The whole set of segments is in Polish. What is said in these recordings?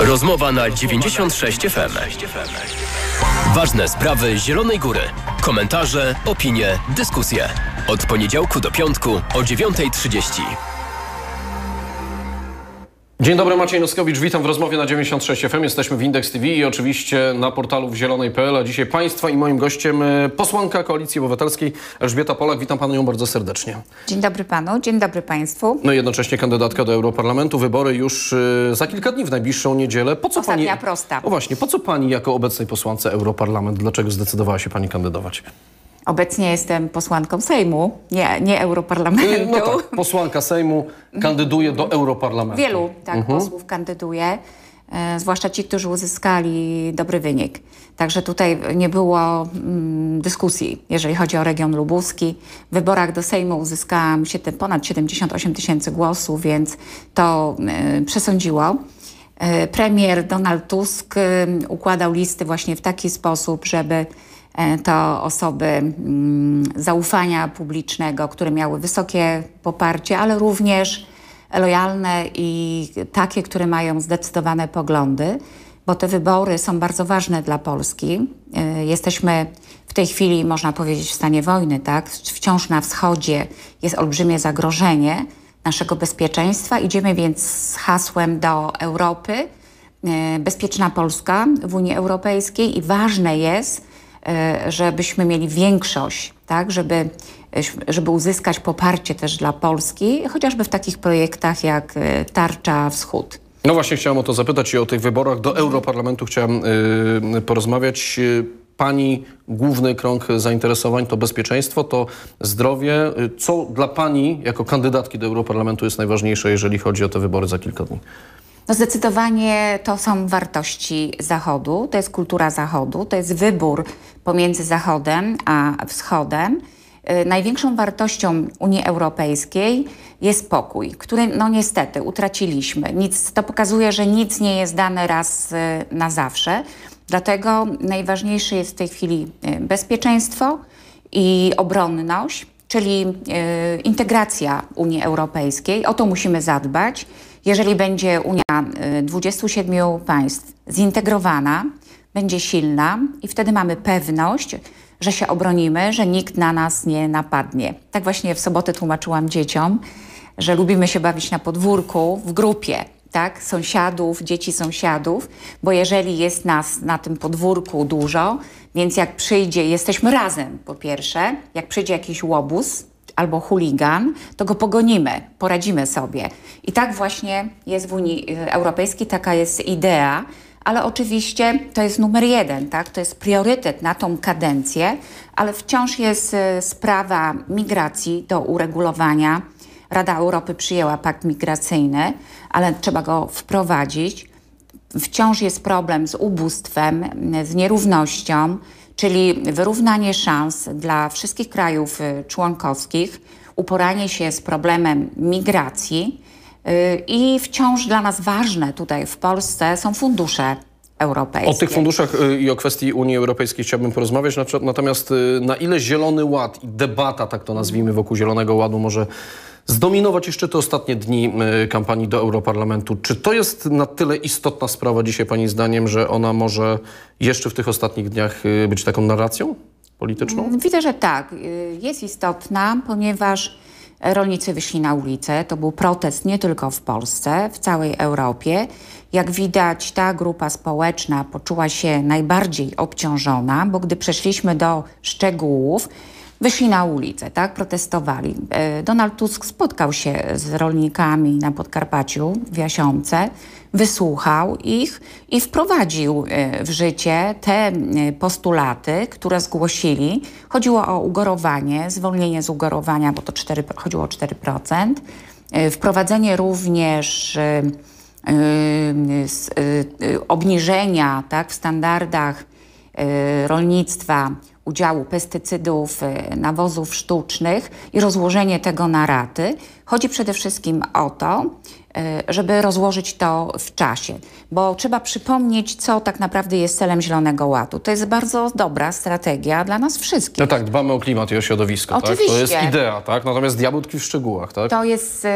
Rozmowa na 96 FM. Ważne sprawy Zielonej Góry. Komentarze, opinie, dyskusje. Od poniedziałku do piątku o 9.30. Dzień dobry, Maciej Noskowicz, witam w rozmowie na 96 FM. Jesteśmy w Index TV i oczywiście na portalu W zielonej.pl. a dzisiaj Państwa i moim gościem e, posłanka Koalicji Obywatelskiej Elżbieta Polak. Witam Panią bardzo serdecznie. Dzień dobry Panu, dzień dobry Państwu. No i jednocześnie kandydatka do Europarlamentu. Wybory już e, za kilka dni w najbliższą niedzielę. Po co Ostatnia pani... prosta. No właśnie, po co Pani jako obecnej posłance Europarlament, dlaczego zdecydowała się Pani kandydować? Obecnie jestem posłanką Sejmu, nie, nie Europarlamentu. Y, no tak, posłanka Sejmu kandyduje do Europarlamentu. Wielu tak, mhm. posłów kandyduje, y, zwłaszcza ci, którzy uzyskali dobry wynik. Także tutaj nie było mm, dyskusji, jeżeli chodzi o region lubuski. W wyborach do Sejmu uzyskałam ponad 78 tysięcy głosów, więc to y, przesądziło premier Donald Tusk układał listy właśnie w taki sposób, żeby E, to osoby mm, zaufania publicznego, które miały wysokie poparcie, ale również lojalne i takie, które mają zdecydowane poglądy, bo te wybory są bardzo ważne dla Polski. E, jesteśmy w tej chwili, można powiedzieć, w stanie wojny, tak? Wciąż na wschodzie jest olbrzymie zagrożenie naszego bezpieczeństwa. Idziemy więc z hasłem do Europy, e, bezpieczna Polska w Unii Europejskiej i ważne jest, E, żebyśmy mieli większość, tak, żeby, e, żeby uzyskać poparcie też dla Polski, chociażby w takich projektach jak e, Tarcza Wschód. No właśnie chciałem o to zapytać i o tych wyborach do Europarlamentu chciałem yy, porozmawiać. Pani główny krąg zainteresowań to bezpieczeństwo, to zdrowie. Co dla Pani jako kandydatki do Europarlamentu jest najważniejsze, jeżeli chodzi o te wybory za kilka dni? No zdecydowanie to są wartości Zachodu, to jest kultura Zachodu, to jest wybór pomiędzy Zachodem a Wschodem. Y, największą wartością Unii Europejskiej jest pokój, który no niestety utraciliśmy. Nic, to pokazuje, że nic nie jest dane raz y, na zawsze. Dlatego najważniejsze jest w tej chwili y, bezpieczeństwo i obronność, czyli integracja Unii Europejskiej. O to musimy zadbać. Jeżeli będzie Unia 27 y, państw zintegrowana, będzie silna i wtedy mamy pewność, że się obronimy, że nikt na nas nie napadnie. Tak właśnie w sobotę tłumaczyłam dzieciom, że lubimy się bawić na podwórku w grupie, tak? Sąsiadów, dzieci sąsiadów, bo jeżeli jest nas na tym podwórku dużo, więc jak przyjdzie, jesteśmy razem po pierwsze, jak przyjdzie jakiś łobuz, albo chuligan, to go pogonimy, poradzimy sobie. I tak właśnie jest w Unii y, Europejskiej, taka jest idea, ale oczywiście to jest numer jeden, tak? to jest priorytet na tą kadencję, ale wciąż jest y, sprawa migracji do uregulowania. Rada Europy przyjęła pakt migracyjny, ale trzeba go wprowadzić. Wciąż jest problem z ubóstwem, y, z nierównością, czyli wyrównanie szans dla wszystkich krajów y, członkowskich, uporanie się z problemem migracji y, i wciąż dla nas ważne tutaj w Polsce są fundusze Europejskie. O tych funduszach y, i o kwestii Unii Europejskiej chciałbym porozmawiać, natomiast na ile Zielony Ład i debata, tak to nazwijmy, wokół Zielonego Ładu może zdominować jeszcze te ostatnie dni e, kampanii do Europarlamentu. Czy to jest na tyle istotna sprawa dzisiaj Pani zdaniem, że ona może jeszcze w tych ostatnich dniach e, być taką narracją polityczną? Mm, widzę, że tak. E, jest istotna, ponieważ rolnicy wyszli na ulicę. To był protest nie tylko w Polsce, w całej Europie. Jak widać, ta grupa społeczna poczuła się najbardziej obciążona, bo gdy przeszliśmy do szczegółów, wyszli na ulicę, tak, protestowali. E, Donald Tusk spotkał się z rolnikami na Podkarpaciu w Jasiące, wysłuchał ich i wprowadził e, w życie te e, postulaty, które zgłosili. Chodziło o ugorowanie, zwolnienie z ugorowania, bo to 4, chodziło o 4%. Wprowadzenie również obniżenia tak, w standardach rolnictwa udziału pestycydów, y, nawozów sztucznych i rozłożenie tego na raty. Chodzi przede wszystkim o to, y, żeby rozłożyć to w czasie, bo trzeba przypomnieć, co tak naprawdę jest celem Zielonego Ładu. To jest bardzo dobra strategia dla nas wszystkich. No tak, dbamy o klimat i o środowisko. Oczywiście. Tak? To jest idea, tak? natomiast diabeł tkwi w szczegółach. Tak? To jest y,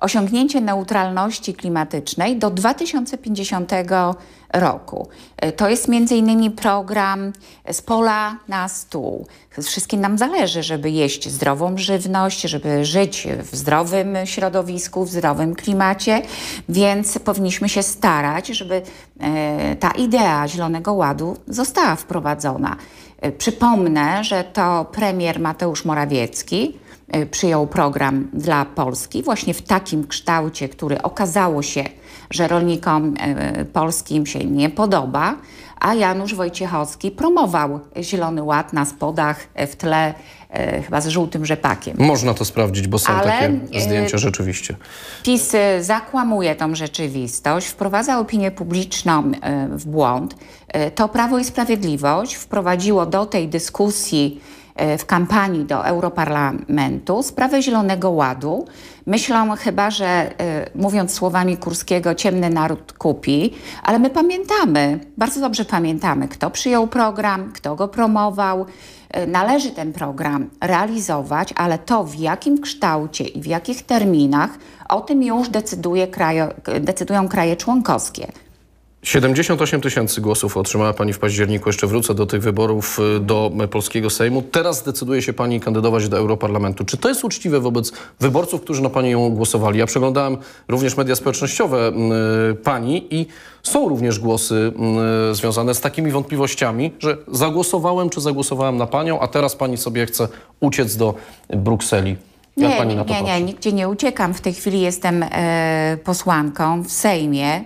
osiągnięcie neutralności klimatycznej do 2050 roku. Y, to jest między innymi program z pola na na stół. Wszystkim nam zależy, żeby jeść zdrową żywność, żeby żyć w zdrowym środowisku, w zdrowym klimacie, więc powinniśmy się starać, żeby e, ta idea Zielonego Ładu została wprowadzona. E, przypomnę, że to premier Mateusz Morawiecki e, przyjął program dla Polski właśnie w takim kształcie, który okazało się, że rolnikom polskim się nie podoba a Janusz Wojciechowski promował Zielony Ład na spodach w tle e, chyba z żółtym rzepakiem. Można to sprawdzić, bo są Ale, takie e, zdjęcia rzeczywiście. PiS e, zakłamuje tą rzeczywistość, wprowadza opinię publiczną w błąd. To Prawo i Sprawiedliwość wprowadziło do tej dyskusji E, w kampanii do Europarlamentu sprawę Zielonego Ładu. Myślą chyba, że e, mówiąc słowami Kurskiego, ciemny naród kupi, ale my pamiętamy, bardzo dobrze pamiętamy, kto przyjął program, kto go promował. E, należy ten program realizować, ale to w jakim kształcie i w jakich terminach, o tym już decyduje krajo, decydują kraje członkowskie. 78 tysięcy głosów otrzymała Pani w październiku. Jeszcze wrócę do tych wyborów y, do y, polskiego Sejmu. Teraz decyduje się Pani kandydować do Europarlamentu. Czy to jest uczciwe wobec wyborców, którzy na Panią głosowali? Ja przeglądałem również media społecznościowe y, Pani i są również głosy związane z takimi wątpliwościami, że zagłosowałem czy zagłosowałem na Panią, a teraz Pani sobie chce uciec do Brukseli. Jak nie, nie, nie, nie, nigdzie nie uciekam. W tej chwili jestem y, posłanką w Sejmie.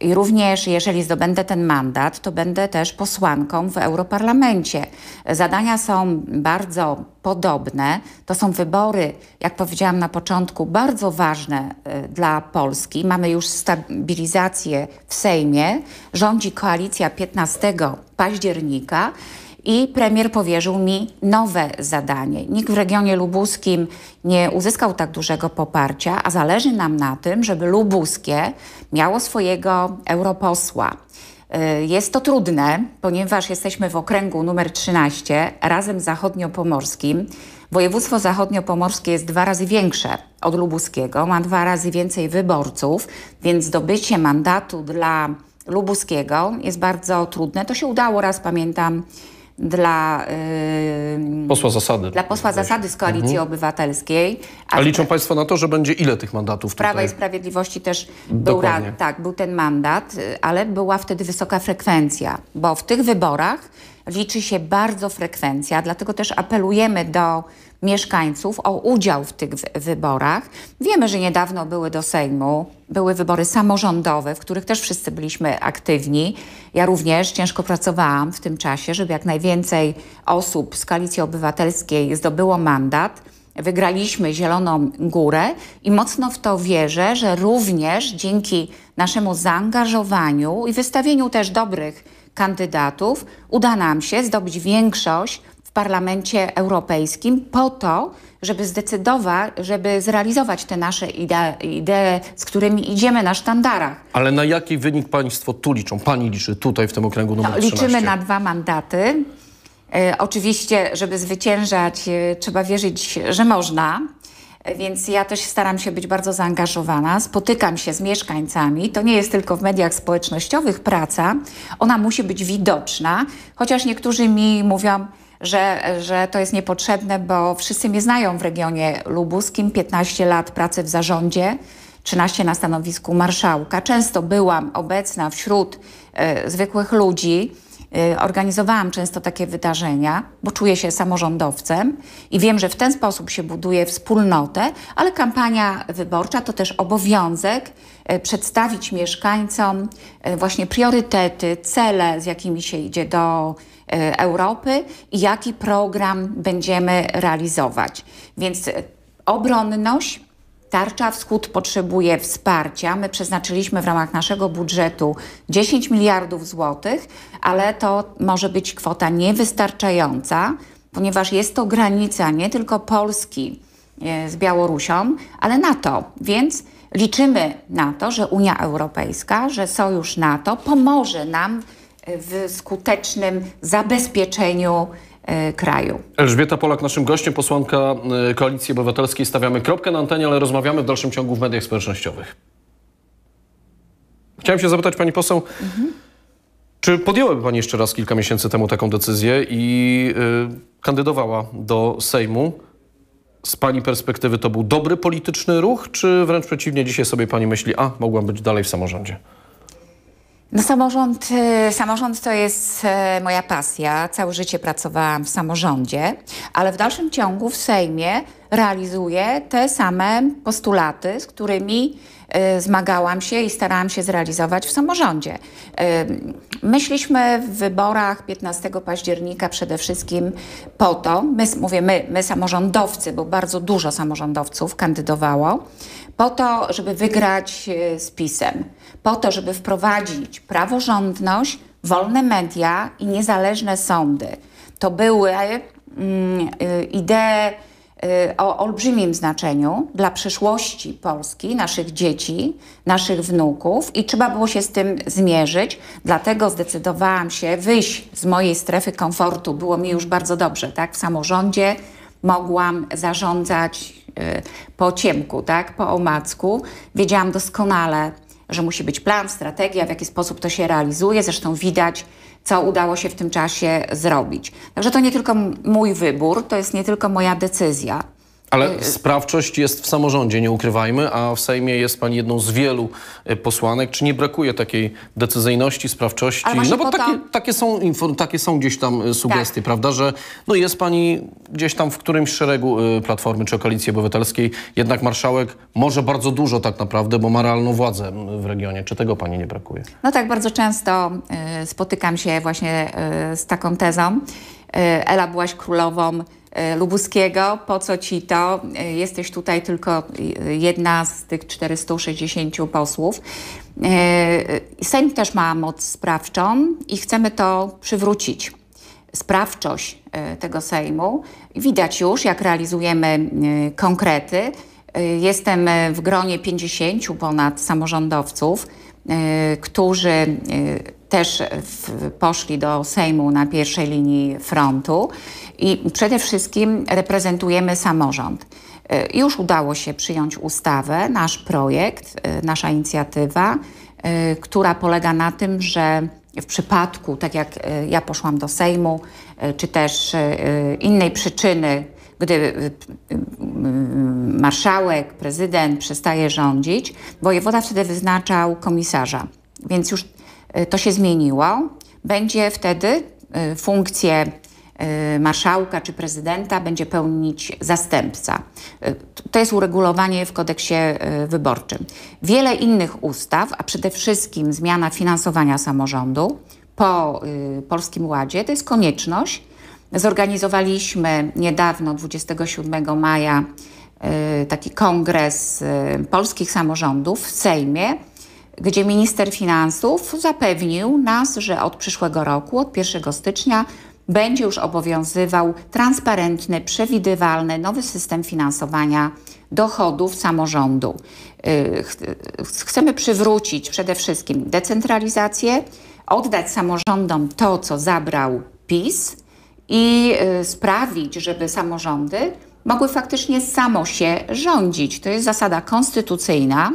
I również jeżeli zdobędę ten mandat, to będę też posłanką w Europarlamencie. Zadania są bardzo podobne. To są wybory, jak powiedziałam na początku, bardzo ważne e, dla Polski. Mamy już stabilizację w Sejmie. Rządzi koalicja 15 października i premier powierzył mi nowe zadanie. Nikt w regionie lubuskim nie uzyskał tak dużego poparcia, a zależy nam na tym, żeby lubuskie miało swojego europosła. Y, jest to trudne, ponieważ jesteśmy w okręgu numer 13 razem z zachodniopomorskim. Województwo zachodniopomorskie jest dwa razy większe od lubuskiego, ma dwa razy więcej wyborców, więc zdobycie mandatu dla lubuskiego jest bardzo trudne. To się udało raz, pamiętam, dla yy, posła zasady, dla posła zasady z koalicji mhm. obywatelskiej. A, a liczą Państwo na to, że będzie ile tych mandatów? Prawa i Sprawiedliwości też Dokładnie. był, tak, był ten mandat, y, ale była wtedy wysoka frekwencja, bo w tych wyborach liczy się bardzo frekwencja, dlatego też apelujemy do mieszkańców o udział w tych wyborach. Wiemy, że niedawno były do Sejmu, były wybory samorządowe, w których też wszyscy byliśmy aktywni. Ja również ciężko pracowałam w tym czasie, żeby jak najwięcej osób z Koalicji Obywatelskiej zdobyło mandat. Wygraliśmy Zieloną Górę i mocno w to wierzę, że również dzięki naszemu zaangażowaniu i wystawieniu też dobrych kandydatów uda nam się zdobyć większość w Parlamencie Europejskim po to, żeby zdecydować, żeby zrealizować te nasze idee, idee, z którymi idziemy na sztandarach. Ale na jaki wynik państwo tu liczą? Pani liczy tutaj w tym okręgu numer no, Liczymy na dwa mandaty. E, oczywiście, żeby zwyciężać, e, trzeba wierzyć, że można więc ja też staram się być bardzo zaangażowana, spotykam się z mieszkańcami. To nie jest tylko w mediach społecznościowych praca, ona musi być widoczna, chociaż niektórzy mi mówią, że, że to jest niepotrzebne, bo wszyscy mnie znają w regionie lubuskim, 15 lat pracy w zarządzie. 13 na stanowisku marszałka. Często byłam obecna wśród y, zwykłych ludzi, Y, organizowałam często takie wydarzenia, bo czuję się samorządowcem i wiem, że w ten sposób się buduje wspólnotę, ale kampania wyborcza to też obowiązek y, przedstawić mieszkańcom y, właśnie priorytety, cele, z jakimi się idzie do Europy i jaki program będziemy realizować. Więc obronność, Tarcza Wschód potrzebuje wsparcia. My przeznaczyliśmy w ramach naszego budżetu 10 miliardów złotych, ale to może być kwota niewystarczająca, ponieważ jest to granica nie tylko Polski e, z Białorusią, ale NATO. Więc liczymy na to, że Unia Europejska, że Sojusz NATO pomoże nam w skutecznym zabezpieczeniu E, kraju. Elżbieta Polak, naszym gościem, posłanka e, Koalicji Obywatelskiej. Stawiamy kropkę na antenie, ale rozmawiamy w dalszym ciągu w mediach społecznościowych. Chciałem się zapytać pani poseł, mhm. czy podjęłaby pani jeszcze raz kilka miesięcy temu taką decyzję i y, kandydowała do Sejmu? Z pani perspektywy to był dobry polityczny ruch, czy wręcz przeciwnie, dzisiaj sobie pani myśli, a mogłam być dalej w samorządzie? No samorząd, e, samorząd to jest e, moja pasja. Całe życie pracowałam w samorządzie, ale w dalszym ciągu w Sejmie realizuję te same postulaty, z którymi Y, zmagałam się i starałam się zrealizować w samorządzie. Y, myśliśmy w wyborach 15 października przede wszystkim po to, my, mówię my, my samorządowcy, bo bardzo dużo samorządowców kandydowało, po to, żeby wygrać y, z PiSem, po to, żeby wprowadzić praworządność, wolne media i niezależne sądy. To były mm, idee Y, o olbrzymim znaczeniu dla przyszłości Polski, naszych dzieci, naszych wnuków i trzeba było się z tym zmierzyć. Dlatego zdecydowałam się wyjść z mojej strefy komfortu. Było mi już bardzo dobrze, tak? W samorządzie mogłam zarządzać y, po ciemku, tak? Po omacku. Wiedziałam doskonale, że musi być plan, strategia, w jaki sposób to się realizuje. Zresztą widać co udało się w tym czasie zrobić. Także to nie tylko mój wybór, to jest nie tylko moja decyzja. Ale y, y. sprawczość jest w samorządzie, nie ukrywajmy, a w Sejmie jest pani jedną z wielu y, posłanek. Czy nie brakuje takiej decyzyjności, sprawczości? No bo takie, takie, są, takie są gdzieś tam sugestie, tak. prawda, że no jest pani gdzieś tam w którymś szeregu Platformy czy Koalicji Obywatelskiej, jednak marszałek może bardzo dużo tak naprawdę, bo ma realną władzę w regionie. Czy tego pani nie brakuje? No tak, bardzo często y, spotykam się właśnie y, z taką tezą. Y, Ela byłaś królową E, Lubuskiego, po co ci to? E, jesteś tutaj tylko e, jedna z tych 460 posłów. Sejm też ma moc sprawczą i chcemy to przywrócić. Sprawczość tego Sejmu. Widać już, jak realizujemy konkrety. Jestem w gronie 50 ponad samorządowców, którzy też w, poszli do Sejmu na pierwszej linii frontu i przede wszystkim reprezentujemy samorząd. E, już udało się przyjąć ustawę, nasz projekt, e, nasza inicjatywa, e, która polega na tym, że w przypadku, tak jak ja poszłam do Sejmu, czy też innej przyczyny, gdy marszałek, prezydent przestaje rządzić, wojewoda wtedy wyznaczał komisarza. Więc już Y, to się zmieniło. Będzie wtedy y, funkcję y, marszałka czy prezydenta będzie pełnić zastępca. To jest uregulowanie w kodeksie wyborczym. Wiele innych ustaw, a przede wszystkim zmiana finansowania samorządu po Polskim Ładzie, to jest konieczność. Zorganizowaliśmy niedawno, 27 maja, taki kongres polskich samorządów w Sejmie, gdzie minister finansów zapewnił nas, że od przyszłego roku, od 1 stycznia, będzie już obowiązywał transparentny, przewidywalny nowy system finansowania dochodów samorządu. Yy, chcemy przywrócić przede wszystkim decentralizację, oddać samorządom to, co zabrał PiS i yy, sprawić, żeby samorządy mogły faktycznie samo się rządzić. To jest zasada konstytucyjna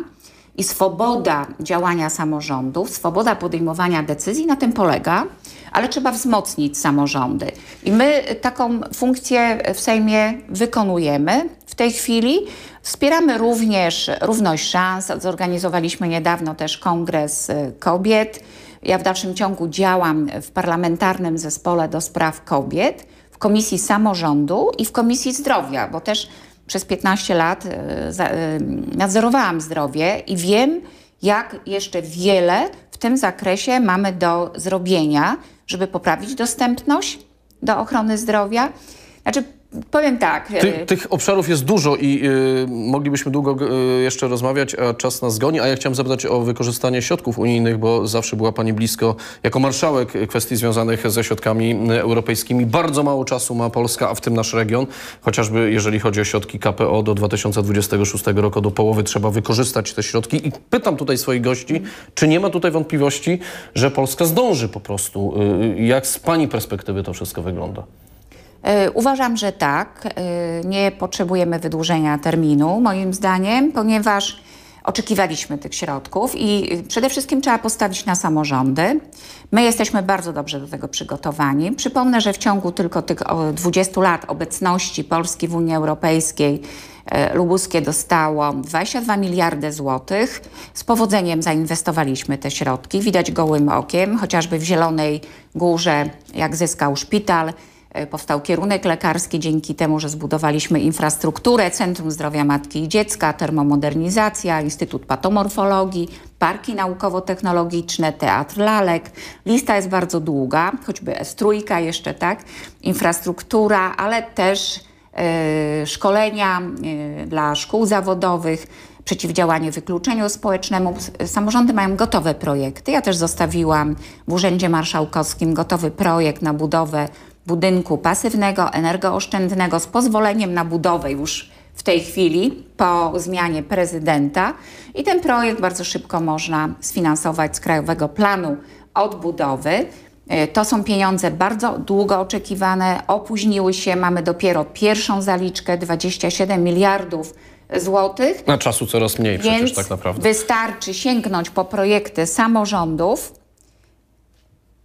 i swoboda działania samorządów, swoboda podejmowania decyzji na tym polega, ale trzeba wzmocnić samorządy. I my taką funkcję w Sejmie wykonujemy w tej chwili. Wspieramy również równość szans. Zorganizowaliśmy niedawno też Kongres y, Kobiet. Ja w dalszym ciągu działam w parlamentarnym zespole do spraw kobiet, w Komisji Samorządu i w Komisji Zdrowia, bo też przez 15 lat e, e, nadzorowałam zdrowie i wiem, jak jeszcze wiele w tym zakresie mamy do zrobienia, żeby poprawić dostępność do ochrony zdrowia. Znaczy, Powiem tak. Ty, e, tych obszarów jest dużo i y, moglibyśmy długo y, jeszcze rozmawiać, a czas nas goni. A ja chciałem zapytać o wykorzystanie środków unijnych, bo zawsze była Pani blisko jako marszałek kwestii związanych ze środkami europejskimi. Bardzo mało czasu ma Polska, a w tym nasz region. Chociażby jeżeli chodzi o środki KPO do 2026 roku, do połowy trzeba wykorzystać te środki. I pytam tutaj swoich gości, czy nie ma tutaj wątpliwości, że Polska zdąży po prostu. Y, jak z Pani perspektywy to wszystko wygląda? E, uważam, że tak. E, nie potrzebujemy wydłużenia terminu, moim zdaniem, ponieważ oczekiwaliśmy tych środków i y, przede wszystkim trzeba postawić na samorządy. My jesteśmy bardzo dobrze do tego przygotowani. Przypomnę, że w ciągu tylko tych 20 lat obecności Polski w Unii Europejskiej e, Lubuskie dostało 22 miliardy złotych. Z powodzeniem zainwestowaliśmy te środki. Widać gołym okiem, chociażby w Zielonej Górze, jak zyskał szpital, E, powstał kierunek lekarski dzięki temu, że zbudowaliśmy infrastrukturę, Centrum Zdrowia Matki i Dziecka, termomodernizacja, Instytut Patomorfologii, parki naukowo-technologiczne, teatr lalek. Lista jest bardzo długa, choćby S3 jeszcze, tak? Infrastruktura, ale też e, szkolenia e, dla szkół zawodowych, przeciwdziałanie wykluczeniu społecznemu. Samorządy mają gotowe projekty. Ja też zostawiłam w Urzędzie Marszałkowskim gotowy projekt na budowę budynku pasywnego, energooszczędnego z pozwoleniem na budowę już w tej chwili po zmianie prezydenta i ten projekt bardzo szybko można sfinansować z Krajowego Planu Odbudowy. E, to są pieniądze bardzo długo oczekiwane, opóźniły się, mamy dopiero pierwszą zaliczkę 27 miliardów złotych. Na czasu coraz mniej przecież tak naprawdę. Wystarczy sięgnąć po projekty samorządów,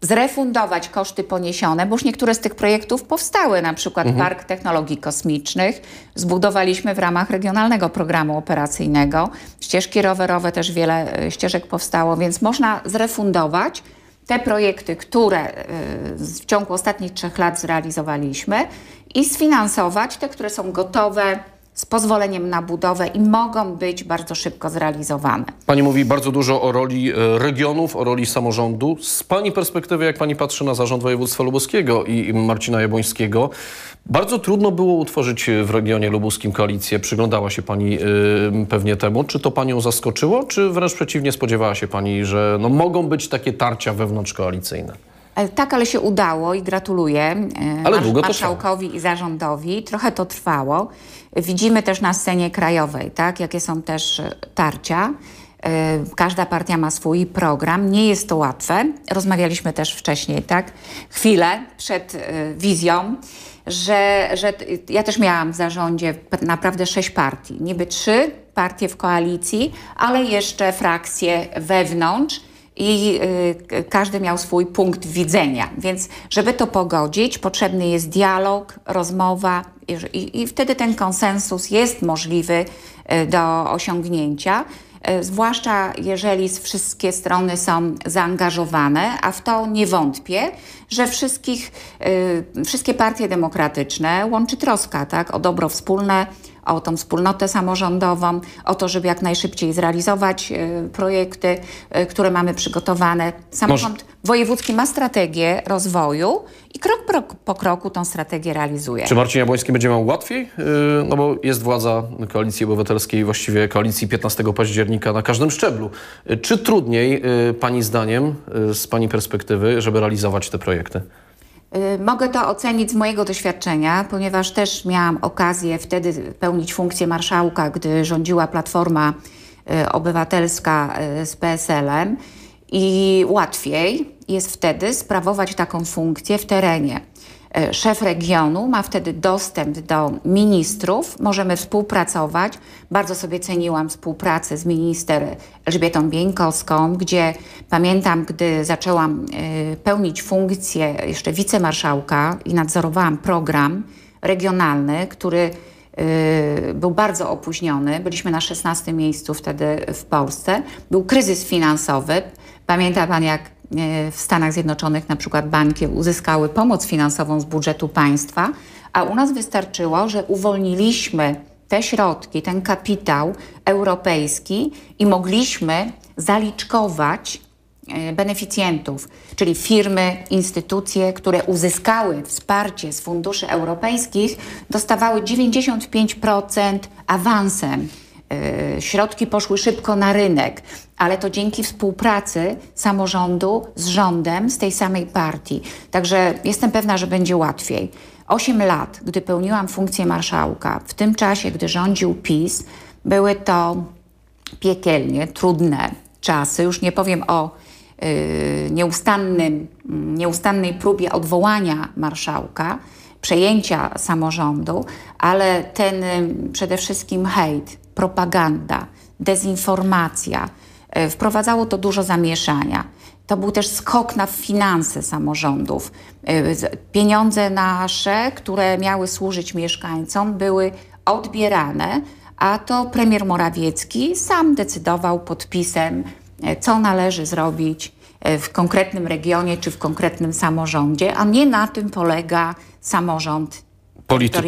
zrefundować koszty poniesione, bo już niektóre z tych projektów powstały, na przykład mhm. Park Technologii Kosmicznych. Zbudowaliśmy w ramach regionalnego programu operacyjnego. Ścieżki rowerowe też wiele e, ścieżek powstało, więc można zrefundować te projekty, które e, w ciągu ostatnich trzech lat zrealizowaliśmy i sfinansować te, które są gotowe, z pozwoleniem na budowę i mogą być bardzo szybko zrealizowane. Pani mówi bardzo dużo o roli e, regionów, o roli samorządu. Z Pani perspektywy, jak Pani patrzy na zarząd województwa lubuskiego i Marcina Jabłońskiego, bardzo trudno było utworzyć e, w regionie lubuskim koalicję. Przyglądała się Pani e, pewnie temu. Czy to Panią zaskoczyło, czy wręcz przeciwnie spodziewała się Pani, że no, mogą być takie tarcia wewnątrzkoalicyjne? E, tak, ale się udało i gratuluję e, ale długo marszałkowi i zarządowi. Trochę to trwało. Widzimy też na scenie krajowej, tak, jakie są też e, tarcia. Każda partia ma swój program. Nie jest to łatwe. Rozmawialiśmy też wcześniej, tak, chwilę przed wizją, że, że ja też miałam w zarządzie naprawdę sześć partii. Niby trzy partie w koalicji, ale jeszcze frakcje wewnątrz i y, każdy miał swój punkt widzenia. Więc, żeby to pogodzić, potrzebny jest dialog, rozmowa i, i wtedy ten konsensus jest możliwy y, do osiągnięcia. Y, zwłaszcza jeżeli wszystkie strony są zaangażowane, a w to nie wątpię, że wszystkich, wszystkie partie demokratyczne łączy troska tak, o dobro wspólne, o tą wspólnotę samorządową, o to, żeby jak najszybciej zrealizować e, projekty, e, które mamy przygotowane. Samorząd Może... wojewódzki ma strategię rozwoju i krok po kroku tą strategię realizuje. Czy Marcin Jabłoński będzie miał łatwiej? E, no bo jest władza Koalicji Obywatelskiej, właściwie koalicji 15 października na każdym szczeblu. Czy trudniej Pani zdaniem, z Pani perspektywy, żeby realizować te projekty? Y, mogę to ocenić z mojego doświadczenia, ponieważ też miałam okazję wtedy pełnić funkcję marszałka, gdy rządziła Platforma y, Obywatelska y, z PSL-em i łatwiej jest wtedy sprawować taką funkcję w terenie. E, szef regionu ma wtedy dostęp do ministrów, możemy współpracować. Bardzo sobie ceniłam współpracę z minister Elżbietą Bieńkowską, gdzie pamiętam, gdy zaczęłam e, pełnić funkcję jeszcze wicemarszałka i nadzorowałam program regionalny, który e, był bardzo opóźniony. Byliśmy na 16 miejscu wtedy w Polsce. Był kryzys finansowy. Pamięta pan, jak E, w Stanach Zjednoczonych na przykład banki uzyskały pomoc finansową z budżetu państwa, a u nas wystarczyło, że uwolniliśmy te środki, ten kapitał europejski i mogliśmy zaliczkować e, beneficjentów, czyli firmy, instytucje, które uzyskały wsparcie z funduszy europejskich, dostawały 95% awansem E, środki poszły szybko na rynek, ale to dzięki współpracy samorządu z rządem z tej samej partii. Także jestem pewna, że będzie łatwiej. Osiem lat, gdy pełniłam funkcję marszałka, w tym czasie, gdy rządził PiS, były to piekielnie trudne czasy. Już nie powiem o y, nieustannym, nieustannej próbie odwołania marszałka, przejęcia samorządu, ale ten y, przede wszystkim hejt, propaganda, dezinformacja. E, wprowadzało to dużo zamieszania. To był też skok na finanse samorządów. E, pieniądze nasze, które miały służyć mieszkańcom, były odbierane, a to premier Morawiecki sam decydował podpisem, e, co należy zrobić w konkretnym regionie czy w konkretnym samorządzie, a nie na tym polega samorząd polity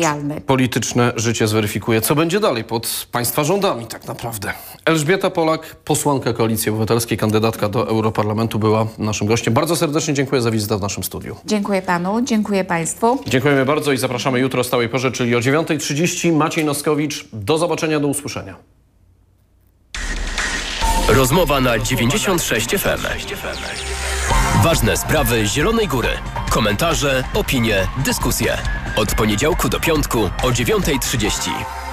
polityczne życie zweryfikuje. Co będzie dalej pod państwa rządami tak naprawdę? Elżbieta Polak, posłanka Koalicji Obywatelskiej, kandydatka do Europarlamentu była naszym gościem. Bardzo serdecznie dziękuję za wizytę w naszym studiu. Dziękuję panu, dziękuję państwu. Dziękujemy bardzo i zapraszamy jutro o stałej porze, czyli o 9.30. Maciej Noskowicz, do zobaczenia, do usłyszenia. Rozmowa na 96 FM. Ważne sprawy Zielonej Góry. Komentarze, opinie, dyskusje. Od poniedziałku do piątku o 9.30.